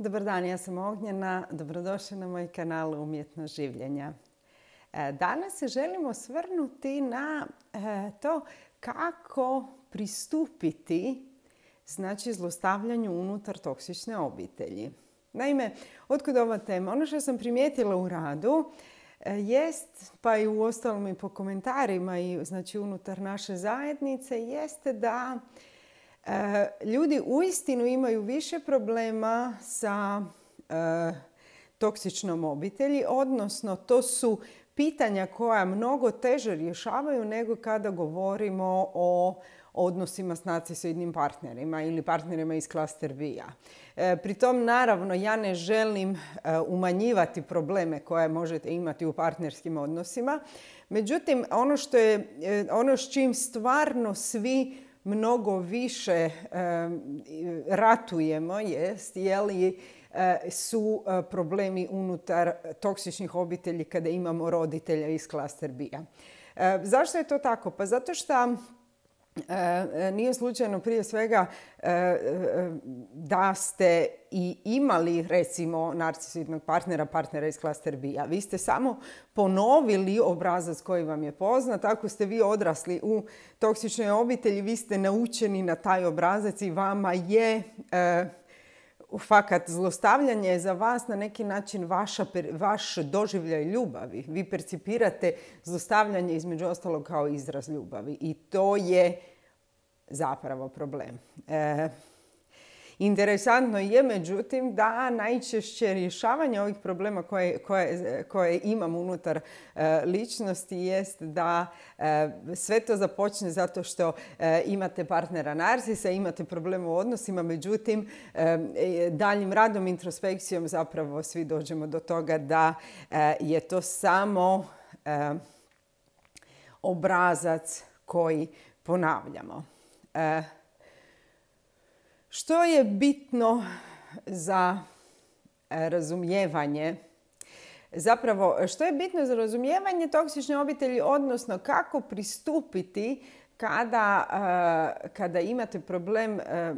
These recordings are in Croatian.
Dobar dan, ja sam Ognjena. Dobrodošli na moj kanal Umjetno življenja. E, danas se želimo svrnuti na e, to kako pristupiti znači zlostavljanju unutar toksične obitelji. Naime, otkud ova tema? Ono što sam primijetila u radu e, jest, pa i u ostalom i po komentarima i znači unutar naše zajednice, jeste da Eh, ljudi uistinu imaju više problema sa eh, toksičnom obitelji, odnosno to su pitanja koja mnogo teže rješavaju nego kada govorimo o odnosima s nacisoidnim partnerima ili partnerima iz klaster b eh, Pri tom, naravno, ja ne želim umanjivati probleme koje možete imati u partnerskim odnosima. Međutim, ono, ono s čim stvarno svi mnogo više e, ratujemo, jest, je li e, su e, problemi unutar toksičnih obitelji kada imamo roditelja iz klaster Zašto je to tako? Pa zato što E, e, nije slučajno prije svega e, da ste i imali recimo narcisidnog partnera, partnera iz klaster B. A vi ste samo ponovili obrazac koji vam je poznat. Ako ste vi odrasli u toksičnoj obitelji, vi ste naučeni na taj obrazac i vama je fakat zlostavljanje je za vas na neki način vaša, vaš doživljaj ljubavi. Vi percipirate zlostavljanje između ostalog kao izraz ljubavi i to je zapravo problem. E, Interesantno je, međutim, da najčešće rješavanje ovih problema koje, imam unutar e, ličnosti jest da e, sve to započne zato što e, imate partnera narcisa, imate problem u odnosima, međutim, daljim radom, introspekcijom zapravo svi dođemo do toga da je to samo obrazac koji ponavljamo. Što je bitno za e, razumijevanje Zapravo, što je bitno za razumijevanje toksične obitelji, odnosno kako pristupiti kada, e, kada imate problem e,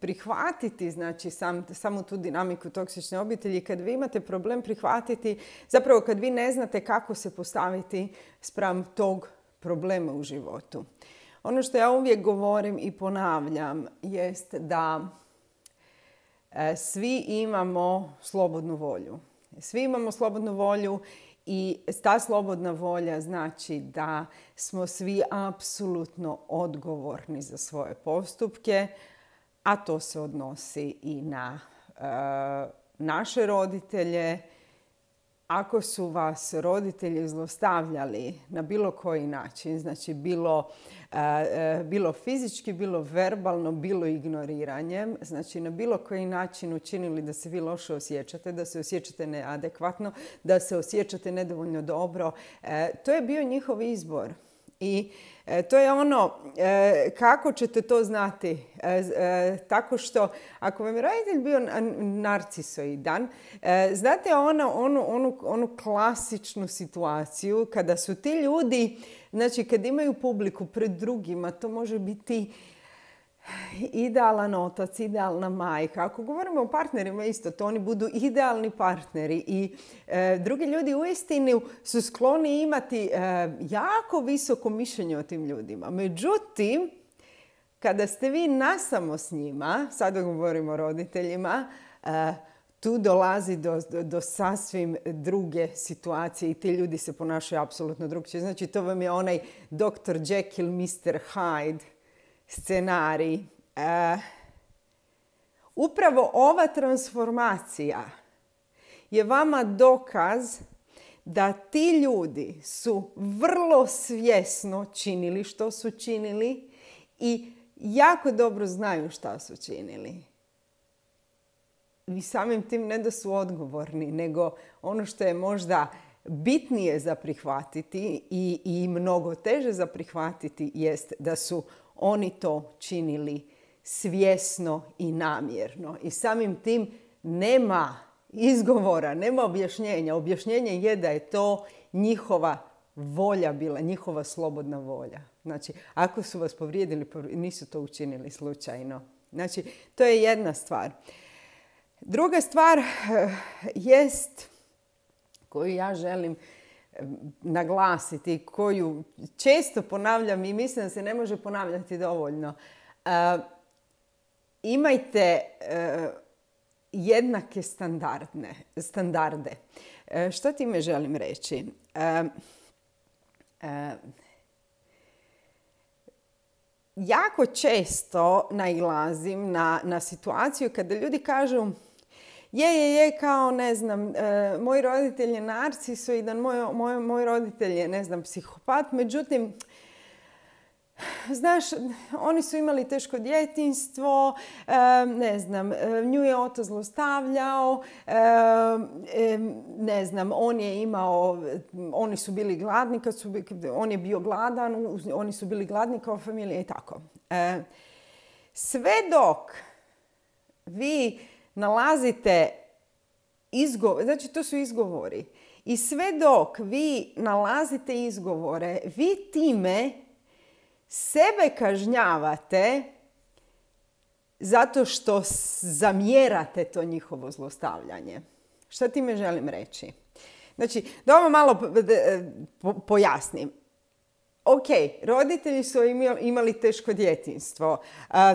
prihvatiti znači, sam, samu tu dinamiku toksične obitelji, kad vi imate problem prihvatiti, zapravo kad vi ne znate kako se postaviti spram tog problema u životu. Ono što ja uvijek govorim i ponavljam jest da e, svi imamo slobodnu volju. Svi imamo slobodnu volju i ta slobodna volja znači da smo svi apsolutno odgovorni za svoje postupke, a to se odnosi i na e, naše roditelje, ako su vas roditelji zlostavljali na bilo koji način, znači bilo, eh, eh, bilo fizički, bilo verbalno, bilo ignoriranjem, znači na bilo koji način učinili da se vi loše osjećate, da se osjećate neadekvatno, da se osjećate nedovoljno dobro, eh, to je bio njihov izbor. I e, to je ono, e, kako ćete to znati? E, tako što, ako vam je roditelj bio narcisoidan, znate ono, onu, onu klasičnu situaciju kada su ti ljudi, znači kad imaju publiku pred drugima, to može biti idealan otac, idealna majka. Ako govorimo o partnerima isto, to oni budu idealni partneri i e, drugi ljudi u istinu su skloni imati e, jako visoko mišljenje o tim ljudima. Međutim, kada ste vi nasamo s njima, sad govorimo o roditeljima, e, tu dolazi do, do, sasvim druge situacije i ti ljudi se ponašaju apsolutno drugčije. Znači, to vam je onaj Dr. Jekyll, Mr. Hyde scenarij. E, upravo ova transformacija je vama dokaz da ti ljudi su vrlo svjesno činili što su činili i jako dobro znaju što su činili. I samim tim ne da su odgovorni, nego ono što je možda bitnije za prihvatiti i, i mnogo teže za prihvatiti jest da su oni to činili svjesno i namjerno. I samim tim nema izgovora, nema objašnjenja. Objašnjenje je da je to njihova volja bila, njihova slobodna volja. Znači, ako su vas povrijedili, nisu to učinili slučajno. Znači, to je jedna stvar. Druga stvar eh, jest koju ja želim naglasiti, koju često ponavljam i mislim da se ne može ponavljati dovoljno. E, imajte e, jednake standardne, standarde. E, što time želim reći? Jako često najlazim na, na situaciju kada ljudi kažu je, je, je, kao, ne znam, e, moj roditelj je narcisoidan, moj, moj, moj roditelj je, ne znam, psihopat, međutim, Znaš, oni su imali teško djetinstvo, e, ne znam, e, nju je oto zlostavljao, e, ne znam, on je imao, oni su bili gladni, kad su, on je bio gladan, oni su bili gladni kao familija i tako. Sve dok vi nalazite izgovor, znači to su izgovori. I sve dok vi nalazite izgovore, vi time sebe kažnjavate zato što zamjerate to njihovo zlostavljanje. Šta time želim reći? Znači, da ovo malo e, pojasnim. Ok, roditelji su imali teško djetinstvo.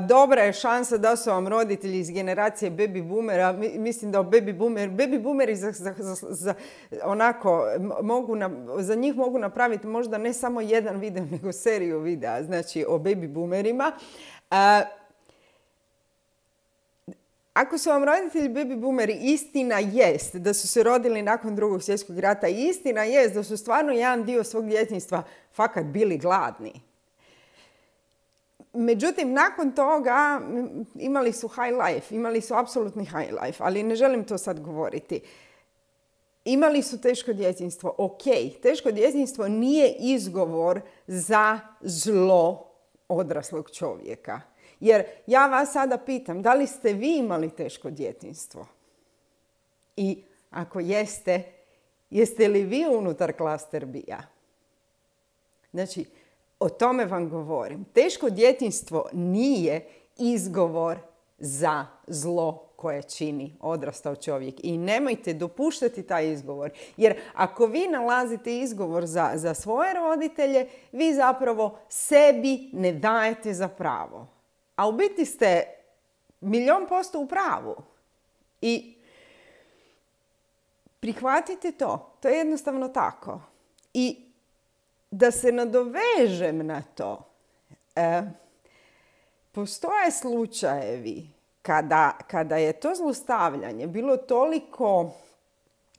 Dobra je šansa da su vam roditelji iz generacije baby boomera, mislim da baby boomer, baby boomeri za, za, za, onako, mogu na, za njih mogu napraviti možda ne samo jedan video, nego seriju videa, znači o baby boomerima. Ako su vam roditelji baby boomeri, istina jest da su se rodili nakon drugog svjetskog rata i istina jest da su stvarno jedan dio svog djetinjstva fakat bili gladni. Međutim, nakon toga imali su high life, imali su apsolutni high life, ali ne želim to sad govoriti. Imali su teško djetinjstvo, ok. Teško djetinjstvo nije izgovor za zlo odraslog čovjeka. Jer ja vas sada pitam, da li ste vi imali teško djetinstvo? I ako jeste, jeste li vi unutar klaster bija? Znači, o tome vam govorim. Teško djetinstvo nije izgovor za zlo koje čini odrastao čovjek. I nemojte dopuštati taj izgovor. Jer ako vi nalazite izgovor za, za svoje roditelje, vi zapravo sebi ne dajete za pravo a u biti ste milijun posto u pravu. I prihvatite to. To je jednostavno tako. I da se nadovežem na to, e, postoje slučajevi kada, je to zlostavljanje bilo toliko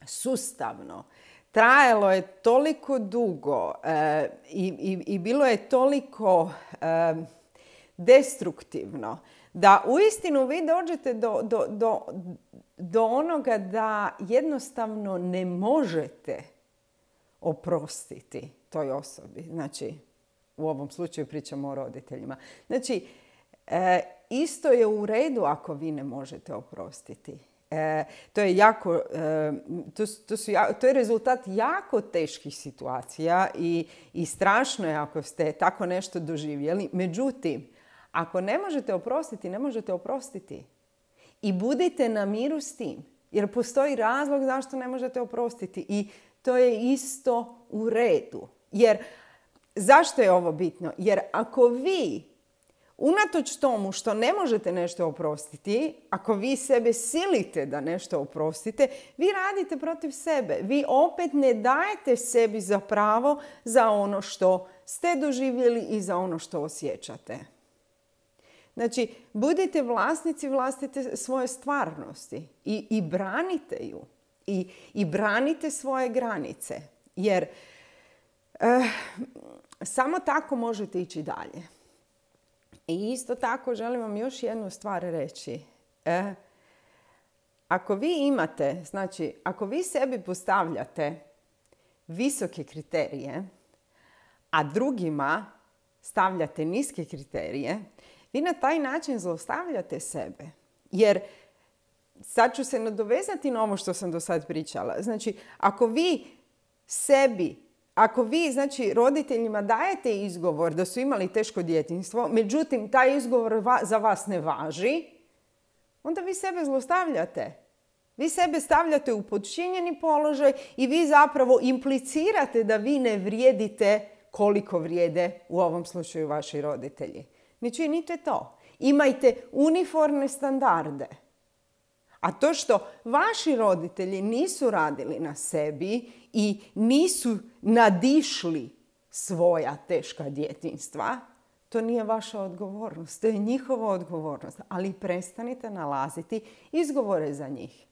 sustavno, trajalo je toliko dugo e, i, bilo je toliko e, destruktivno. Da uistinu vi dođete do, do, do, onoga da jednostavno ne možete oprostiti toj osobi. Znači, u ovom slučaju pričamo o roditeljima. Znači, e, isto je u redu ako vi ne možete oprostiti. E, to je jako, e, to, to je rezultat jako teških situacija i, i strašno je ako ste tako nešto doživjeli. Međutim, ako ne možete oprostiti, ne možete oprostiti. I budite na miru s tim. Jer postoji razlog zašto ne možete oprostiti. I to je isto u redu. Jer zašto je ovo bitno? Jer ako vi unatoč tomu što ne možete nešto oprostiti, ako vi sebe silite da nešto oprostite, vi radite protiv sebe. Vi opet ne dajete sebi za pravo za ono što ste doživjeli i za ono što osjećate. Znači, budite vlasnici vlastite svoje stvarnosti i, i branite ju. I, I branite svoje granice. Jer eh, samo tako možete ići dalje. I isto tako želim vam još jednu stvar reći. Eh, ako vi imate, znači, ako vi sebi postavljate visoke kriterije, a drugima stavljate niske kriterije, vi na taj način zlostavljate sebe. Jer sad ću se nadovezati na ovo što sam do sad pričala. Znači, ako vi sebi, ako vi znači, roditeljima dajete izgovor da su imali teško djetinstvo, međutim, taj izgovor za vas ne važi, onda vi sebe zlostavljate. Vi sebe stavljate u podčinjeni položaj i vi zapravo implicirate da vi ne vrijedite koliko vrijede u ovom slučaju vaši roditelji. Ne činite to. Imajte uniformne standarde. A to što vaši roditelji nisu radili na sebi i nisu nadišli svoja teška djetinstva, to nije vaša odgovornost, to je njihova odgovornost. Ali prestanite nalaziti izgovore za njih.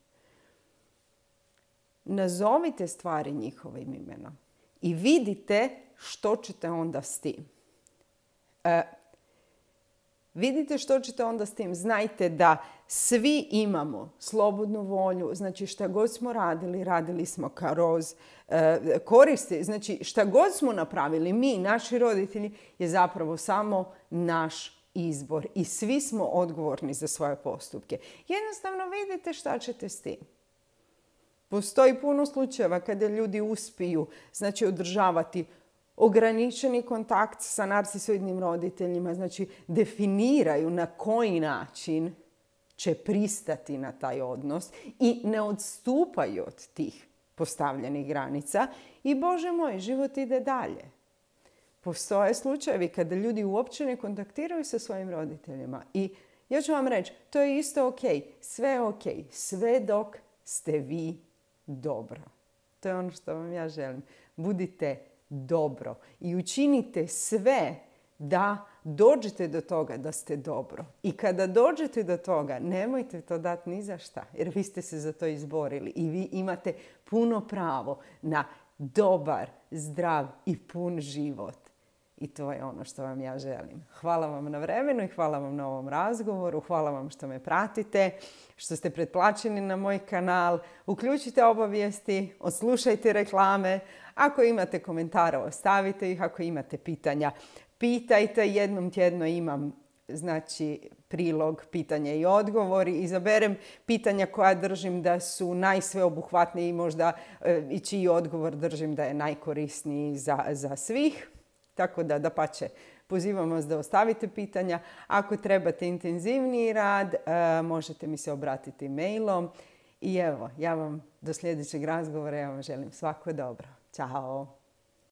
Nazovite stvari njihovim imenom i vidite što ćete onda s tim. E, Vidite što ćete onda s tim. Znajte da svi imamo slobodnu volju, znači šta god smo radili, radili smo karoz, e, znači šta god smo napravili, mi, naši roditelji, je zapravo samo naš izbor i svi smo odgovorni za svoje postupke. Jednostavno vidite šta ćete s tim. Postoji puno slučajeva kada ljudi uspiju znači, održavati ograničeni kontakt sa narcisoidnim roditeljima, znači definiraju na koji način će pristati na taj odnos i ne odstupaju od tih postavljenih granica i Bože moj, život ide dalje. Postoje slučajevi kada ljudi uopće ne kontaktiraju sa svojim roditeljima i ja ću vam reći, to je isto ok, sve je ok, sve dok ste vi dobro. To je ono što vam ja želim. Budite dobro i učinite sve da dođete do toga da ste dobro. I kada dođete do toga, nemojte to dati ni za šta, jer vi ste se za to izborili i vi imate puno pravo na dobar, zdrav i pun život. I to je ono što vam ja želim. Hvala vam na vremenu i hvala vam na ovom razgovoru. Hvala vam što me pratite, što ste pretplaćeni na moj kanal. Uključite obavijesti, oslušajte reklame. Ako imate komentara, ostavite ih. Ako imate pitanja, pitajte. Jednom tjedno imam znači prilog pitanja i odgovori. Izaberem pitanja koja držim da su najsveobuhvatniji i možda e, i čiji odgovor držim da je najkorisniji za svih. Tako da, da pače, pozivam vas da ostavite pitanja. Ako trebate intenzivniji rad, e, možete mi se obratiti mailom. I evo, ja vam do sljedećeg razgovora, ja vam želim svako dobro. Ćao!